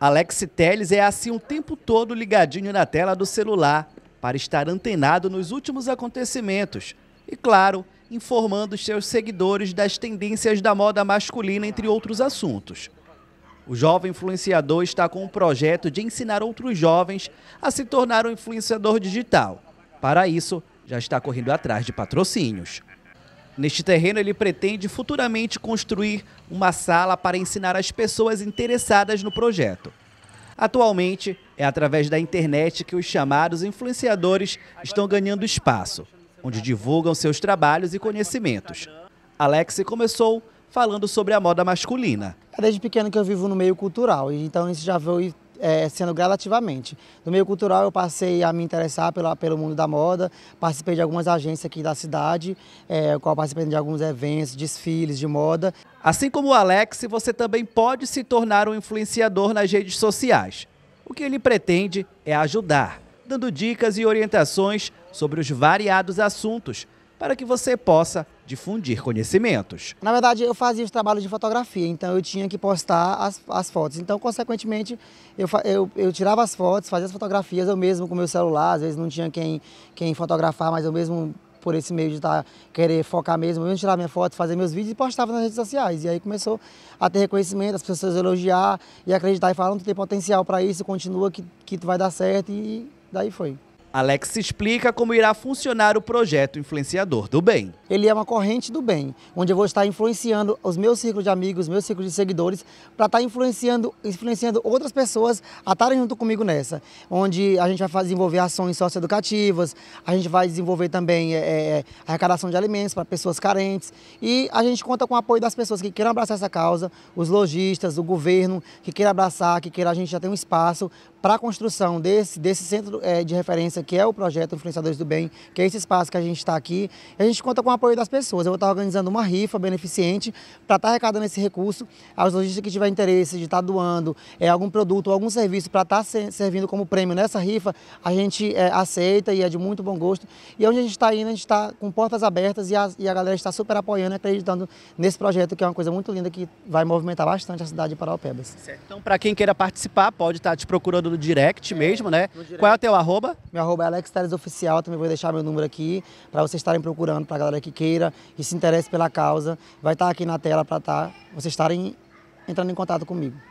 Alex Teles é assim o tempo todo ligadinho na tela do celular para estar antenado nos últimos acontecimentos e, claro, informando seus seguidores das tendências da moda masculina, entre outros assuntos. O jovem influenciador está com o um projeto de ensinar outros jovens a se tornar um influenciador digital. Para isso, já está correndo atrás de patrocínios. Neste terreno, ele pretende futuramente construir uma sala para ensinar as pessoas interessadas no projeto. Atualmente, é através da internet que os chamados influenciadores estão ganhando espaço, onde divulgam seus trabalhos e conhecimentos. Alex começou falando sobre a moda masculina. Desde pequeno que eu vivo no meio cultural, então isso já veio é, sendo gradativamente. No meio cultural eu passei a me interessar pela, pelo mundo da moda, participei de algumas agências aqui da cidade, é, qual participei de alguns eventos, desfiles de moda. Assim como o Alex, você também pode se tornar um influenciador nas redes sociais. O que ele pretende é ajudar, dando dicas e orientações sobre os variados assuntos para que você possa difundir conhecimentos. Na verdade, eu fazia os trabalhos de fotografia, então eu tinha que postar as, as fotos. Então, consequentemente, eu, eu, eu, tirava as fotos, fazia as fotografias, eu mesmo com meu celular, às vezes não tinha quem, quem fotografar, mas eu mesmo por esse meio de estar tá, querer focar mesmo, eu tirar minha foto, fazer meus vídeos e postava nas redes sociais. E aí começou a ter reconhecimento, as pessoas elogiar e acreditar e falar, tu tem potencial para isso, continua que, que tu vai dar certo e daí foi. Alex explica como irá funcionar o projeto Influenciador do Bem. Ele é uma corrente do bem, onde eu vou estar influenciando os meus círculos de amigos, meus círculos de seguidores, para estar tá influenciando, influenciando outras pessoas a estarem junto comigo nessa. Onde a gente vai desenvolver ações socioeducativas, a gente vai desenvolver também é, é, é arrecadação de alimentos para pessoas carentes e a gente conta com o apoio das pessoas que queiram abraçar essa causa, os lojistas, o governo, que queiram abraçar, que queiram a gente já ter um espaço para a construção desse, desse centro é, de referência, que é o projeto Influenciadores do Bem, que é esse espaço que a gente está aqui, a gente conta com o apoio das pessoas. Eu vou estar tá organizando uma rifa beneficente para estar tá arrecadando esse recurso aos lojistas que tiver interesse de estar tá doando é, algum produto ou algum serviço para estar servindo como prêmio nessa rifa, a gente é, aceita e é de muito bom gosto. E onde a gente está indo, a gente está com portas abertas e a, e a galera está super apoiando e acreditando nesse projeto, que é uma coisa muito linda que vai movimentar bastante a cidade de Paraupebas. Certo. Então, para quem queira participar, pode estar te procurando no direct mesmo, né? Direct. É, Qual é o teu arroba? Meu arroba é Alex teres Oficial, também vou deixar meu número aqui para vocês estarem procurando, para a galera que queira e se interesse pela causa. Vai estar tá aqui na tela para tá, vocês estarem entrando em contato comigo.